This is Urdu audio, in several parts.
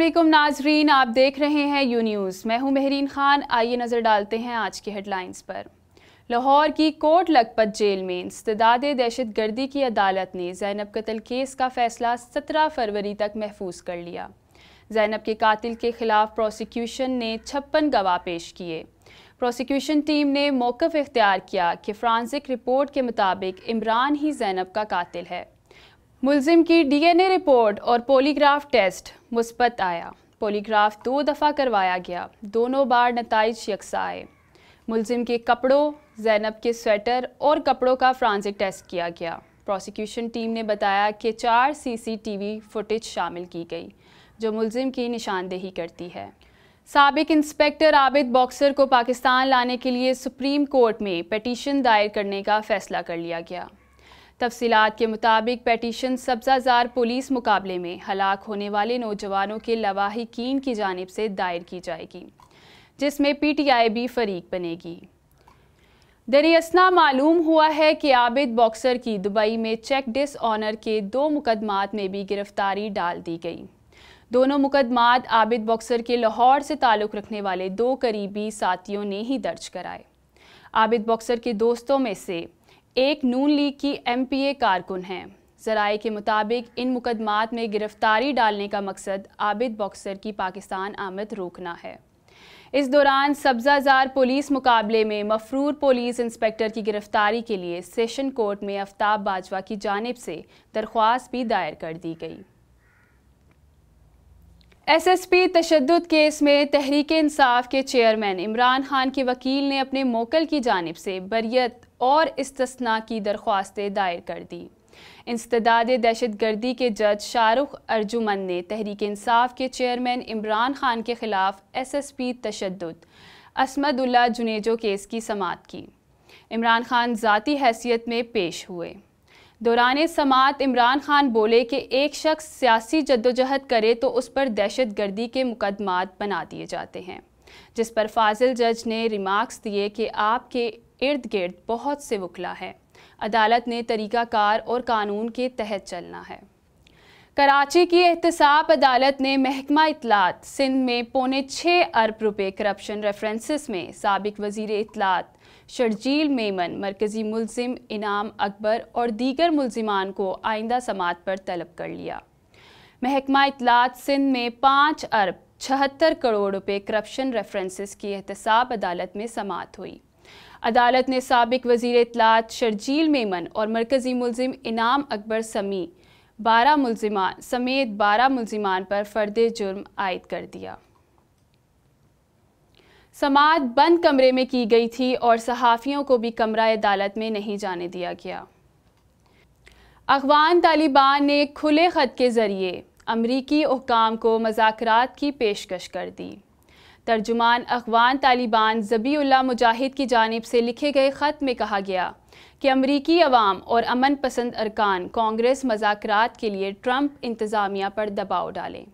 علیکم ناظرین آپ دیکھ رہے ہیں یو نیوز میں ہوں مہرین خان آئیے نظر ڈالتے ہیں آج کی ہیڈ لائنز پر لاہور کی کوٹ لکھپت جیل میں استداد دہشت گردی کی عدالت نے زینب قتل کیس کا فیصلہ سترہ فروری تک محفوظ کر لیا زینب کے قاتل کے خلاف پروسیکیوشن نے چھپن گواہ پیش کیے پروسیکیوشن ٹیم نے موقف اختیار کیا کہ فرانسک رپورٹ کے مطابق عمران ہی زینب کا قاتل ہے ملزم کی ڈی این اے رپورٹ اور پولی گراف ٹیسٹ مثبت آیا پولی گراف دو دفعہ کروایا گیا دونوں بار نتائج یکساں آئے ملزم کے کپڑوں زینب کے سویٹر اور کپڑوں کا فرانزک ٹیسٹ کیا گیا پروسیکیوشن ٹیم نے بتایا کہ چار سی سی ٹی وی فوٹیج شامل کی گئی جو ملزم کی نشاندہی کرتی ہے سابق انسپیکٹر عابد باکسر کو پاکستان لانے کے لیے سپریم کورٹ میں پٹیشن دائر کرنے کا فیصلہ کر لیا گیا تفصیلات کے مطابق پیٹیشن سبزہ زار پولیس مقابلے میں ہلاک ہونے والے نوجوانوں کے لواحقین کی جانب سے دائر کی جائے گی جس میں پی ٹی آئی بھی فریق بنے گی دریاسنا معلوم ہوا ہے کہ عابد باکسر کی دبئی میں چیک ڈس آنر کے دو مقدمات میں بھی گرفتاری ڈال دی گئی دونوں مقدمات عابد باکسر کے لاہور سے تعلق رکھنے والے دو قریبی ساتھیوں نے ہی درج کرائے عابد باکسر کے دوستوں میں سے ایک نون لیگ کی ایم پی اے کارکن ہیں ذرائع کے مطابق ان مقدمات میں گرفتاری ڈالنے کا مقصد عابد باکسر کی پاکستان آمد روکنا ہے اس دوران سبزہ زار پولیس مقابلے میں مفرور پولیس انسپیکٹر کی گرفتاری کے لیے سیشن کورٹ میں افتاب باجوہ کی جانب سے درخواست بھی دائر کر دی گئی ایس ایس پی تشدد کیس میں تحریک انصاف کے چیئرمین عمران خان کے وکیل نے اپنے موکل کی جانب سے بریت اور استثناء کی درخواستیں دائر کر دی انسداد دہشت گردی کے جج شاہ رخ ارجمن نے تحریک انصاف کے چیئرمین عمران خان کے خلاف ایس ایس پی تشدد اسمد اللہ جنیجو کیس کی سماعت کی عمران خان ذاتی حیثیت میں پیش ہوئے دوران سماعت عمران خان بولے کہ ایک شخص سیاسی جد و جہد کرے تو اس پر دہشت گردی کے مقدمات بنا دیے جاتے ہیں جس پر فاضل جج نے ریمارکس دیے کہ آپ کے ارد گرد بہت سے وکلا ہے عدالت نے طریقہ کار اور قانون کے تحت چلنا ہے کراچی کی احتساب عدالت نے محکمہ اطلاعات سندھ میں پونے چھ ارب روپے کرپشن ریفرنسز میں سابق وزیر اطلاعات شرجیل میمن مرکزی ملزم انعام اکبر اور دیگر ملزمان کو آئندہ سماعت پر طلب کر لیا محکمہ اطلاعات سندھ میں پانچ ارب چھہتر کروڑ روپے کرپشن ریفرنسز کی احتساب عدالت میں سماعت ہوئی عدالت نے سابق وزیر اطلاعات شرجیل میمن اور مرکزی ملزم انعام اکبر سمیع بارہ ملزمان سمیت بارہ ملزمان پر فرد جرم عائد کر دیا سماعت بند کمرے میں کی گئی تھی اور صحافیوں کو بھی کمرہ عدالت میں نہیں جانے دیا گیا افغان طالبان نے کھلے خط کے ذریعے امریکی حکام کو مذاکرات کی پیشکش کر دی ترجمان اخوان طالبان زبی اللہ مجاہد کی جانب سے لکھے گئے خط میں کہا گیا کہ امریکی عوام اور امن پسند ارکان کانگریس مذاکرات کے لیے ٹرمپ انتظامیہ پر دباؤ ڈالیں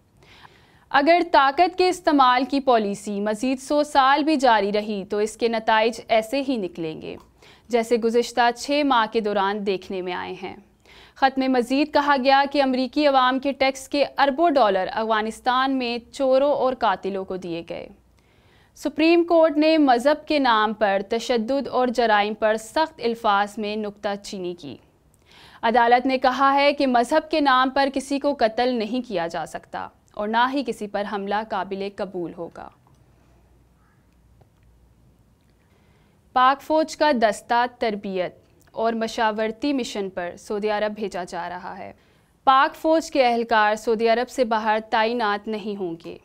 اگر طاقت کے استعمال کی پالیسی مزید سو سال بھی جاری رہی تو اس کے نتائج ایسے ہی نکلیں گے جیسے گزشتہ چھ ماہ کے دوران دیکھنے میں آئے ہیں خط میں مزید کہا گیا کہ امریکی عوام کے ٹیکس کے اربوں ڈالر افغانستان میں چوروں اور قاتلوں کو دیے گئے سپریم کورٹ نے مذہب کے نام پر تشدد اور جرائم پر سخت الفاظ میں نکتہ چینی کی عدالت نے کہا ہے کہ مذہب کے نام پر کسی کو قتل نہیں کیا جا سکتا اور نہ ہی کسی پر حملہ قابل قبول ہوگا پاک فوج کا دستہ تربیت اور مشاورتی مشن پر سعودی عرب بھیجا جا رہا ہے پاک فوج کے اہلکار سعودی عرب سے باہر تعینات نہیں ہوں گے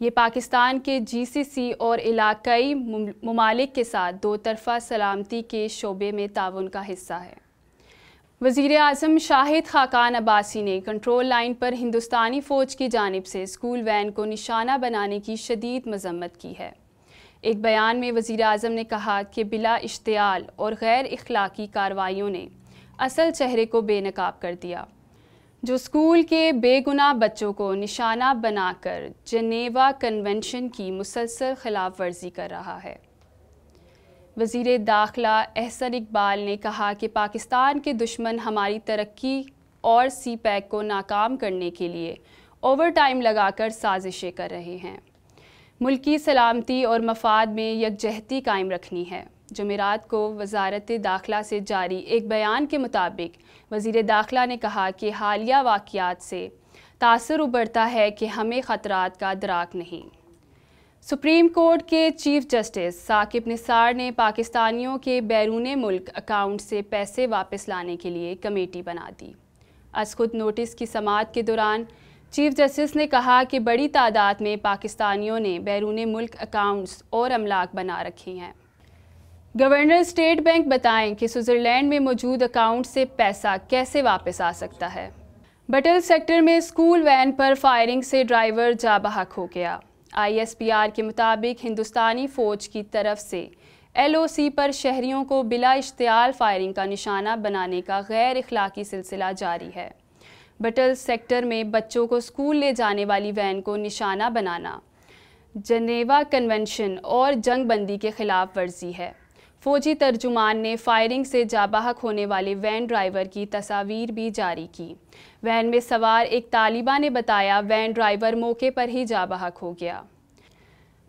یہ پاکستان کے جی سی سی اور علاقائی ممالک کے ساتھ دو طرفہ سلامتی کے شعبے میں تعاون کا حصہ ہے وزیر اعظم شاہد خاقان عباسی نے کنٹرول لائن پر ہندوستانی فوج کی جانب سے اسکول وین کو نشانہ بنانے کی شدید مذمت کی ہے ایک بیان میں وزیر اعظم نے کہا کہ بلا اشتعال اور غیر اخلاقی کارروائیوں نے اصل چہرے کو بے نقاب کر دیا جو اسکول کے بے گناہ بچوں کو نشانہ بنا کر جنیوا کنونشن کی مسلسل خلاف ورزی کر رہا ہے وزیر داخلہ احسن اقبال نے کہا کہ پاکستان کے دشمن ہماری ترقی اور سی پیک کو ناکام کرنے کے لیے اوور ٹائم لگا کر سازشیں کر رہے ہیں ملکی سلامتی اور مفاد میں یکجہتی قائم رکھنی ہے جمعرات کو وزارت داخلہ سے جاری ایک بیان کے مطابق وزیر داخلہ نے کہا کہ حالیہ واقعات سے تاثر ابھرتا ہے کہ ہمیں خطرات کا دراک نہیں سپریم کورٹ کے چیف جسٹس ثاقب نثار نے پاکستانیوں کے بیرون ملک اکاؤنٹ سے پیسے واپس لانے کے لیے کمیٹی بنا دی از خود نوٹس کی سماعت کے دوران چیف جسٹس نے کہا کہ بڑی تعداد میں پاکستانیوں نے بیرون ملک اکاؤنٹس اور املاک بنا رکھے ہیں گورنر اسٹیٹ بینک بتائیں کہ سوزرلینڈ میں موجود اکاؤنٹ سے پیسہ کیسے واپس آ سکتا ہے بٹل سیکٹر میں اسکول وین پر فائرنگ سے ڈرائیور جاں بحق ہو گیا آئی ایس پی آر کے مطابق ہندوستانی فوج کی طرف سے ایل او سی پر شہریوں کو بلا اشتعال فائرنگ کا نشانہ بنانے کا غیر اخلاقی سلسلہ جاری ہے بٹل سیکٹر میں بچوں کو اسکول لے جانے والی وین کو نشانہ بنانا جنیوا کنونشن اور جنگ بندی کے خلاف ورزی ہے فوجی ترجمان نے فائرنگ سے جاں بحق ہونے والے وین ڈرائیور کی تصاویر بھی جاری کی وین میں سوار ایک طالبہ نے بتایا وین ڈرائیور موقع پر ہی جاں بحق ہو گیا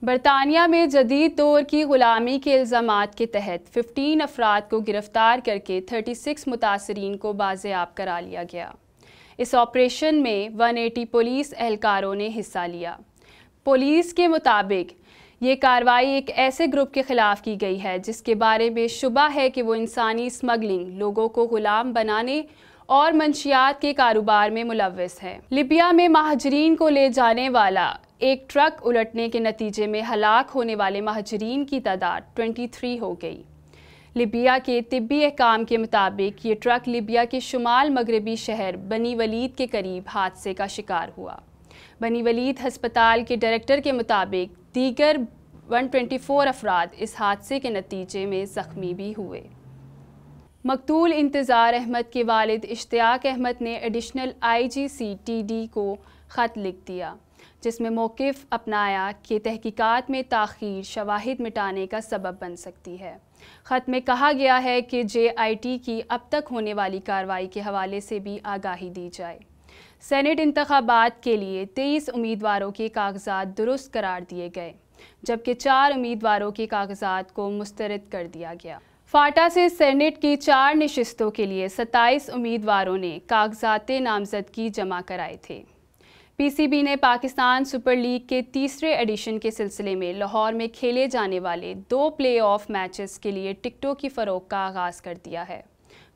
برطانیہ میں جدید دور کی غلامی کے الزامات کے تحت 15 افراد کو گرفتار کر کے 36 متاثرین کو بازیاب کرا لیا گیا اس آپریشن میں ون ایٹی پولیس اہلکاروں نے حصہ لیا پولیس کے مطابق یہ کاروائی ایک ایسے گروپ کے خلاف کی گئی ہے جس کے بارے میں شبہ ہے کہ وہ انسانی سمگلنگ لوگوں کو غلام بنانے اور منشیات کے کاروبار میں ملوث ہے لیبیا میں مہاجرین کو لے جانے والا ایک ٹرک الٹنے کے نتیجے میں ہلاک ہونے والے مہاجرین کی تعداد 23 ہو گئی لیبیا کے طبی احکام کے مطابق یہ ٹرک لیبیا کے شمال مغربی شہر بنی ولید کے قریب حادثے کا شکار ہوا بنی ولید ہسپتال کے ڈائریکٹر کے مطابق دیگر 124 افراد اس حادثے کے نتیجے میں زخمی بھی ہوئے مقتول انتظار احمد کے والد اشتیاق احمد نے additional I G C T D کو خط لکھ دیا جس میں موقف اپنایا کہ تحقیقات میں تاخیر شواہد مٹانے کا سبب بن سکتی ہے خط میں کہا گیا ہے کہ جے آئی ٹی کی اب تک ہونے والی کارروائی کے حوالے سے بھی آگاہی دی جائے سینٹ انتخابات کے لیے تیئیس امیدواروں کے کاغذات درست قرار دیے گئے جبکہ چار امیدواروں کے کاغذات کو مسترد کر دیا گیا فاٹا سے سینٹ کی چار نشستوں کے لیے ستائیس امیدواروں نے کاغذات نامزدگی جمع کرائے تھے پی سی بی نے پاکستان سپر لیگ کے تیسرے ایڈیشن کے سلسلے میں لاہور میں کھیلے جانے والے دو پلے آف میچز کے لیے ٹکٹوں کی فروغ کا آغاز کر دیا ہے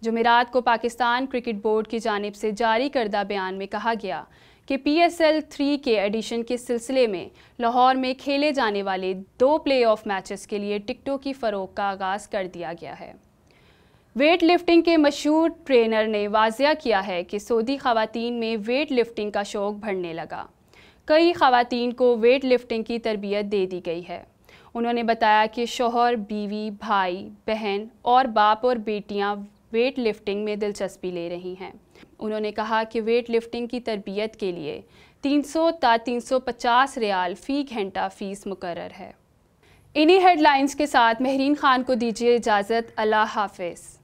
جمعرات کو پاکستان کرکٹ بورڈ کی جانب سے جاری کردہ بیان میں کہا گیا کہ پی ایس ایل تھری کے ایڈیشن کے سلسلے میں لاہور میں کھیلے جانے والے دو پلے آف میچز کے لیے ٹکٹوں کی فروغ کا آغاز کر دیا گیا ہے ویٹ لفٹنگ کے مشہور ٹرینر نے واضح کیا ہے کہ سعودی خواتین میں ویٹ لفٹنگ کا شوق بڑھنے لگا کئی خواتین کو ویٹ لفٹنگ کی تربیت دے دی گئی ہے انہوں نے بتایا کہ شوہر بیوی بھائی بہن اور باپ اور بیٹیاں ویٹ لفٹنگ میں دلچسپی لے رہی ہیں انہوں نے کہا کہ ویٹ لفٹنگ کی تربیت کے لیے تین سو تا تین سو پچاس ریال فی گھنٹہ فیس مقرر ہے انہی ہیڈ لائنز کے ساتھ مہرین خان کو دیجیے اجازت اللہ حافظ